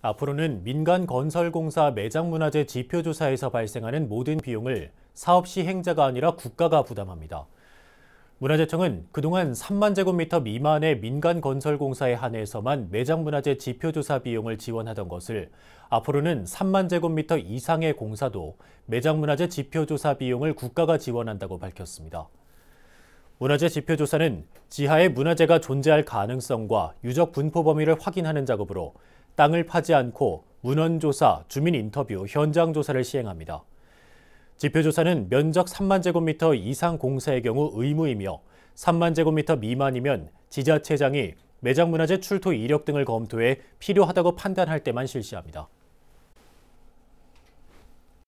앞으로는 민간 건설공사 매장문화재 지표조사에서 발생하는 모든 비용을 사업 시행자가 아니라 국가가 부담합니다. 문화재청은 그동안 3만 제곱미터 미만의 민간 건설공사에 한해서만 매장문화재 지표조사 비용을 지원하던 것을 앞으로는 3만 제곱미터 이상의 공사도 매장문화재 지표조사 비용을 국가가 지원한다고 밝혔습니다. 문화재 지표조사는 지하에 문화재가 존재할 가능성과 유적 분포 범위를 확인하는 작업으로 땅을 파지 않고 문헌조사, 주민 인터뷰, 현장 조사를 시행합니다. 지표조사는 면적 3만 제곱미터 이상 공사의 경우 의무이며 3만 제곱미터 미만이면 지자체장이 매장문화재 출토 이력 등을 검토해 필요하다고 판단할 때만 실시합니다.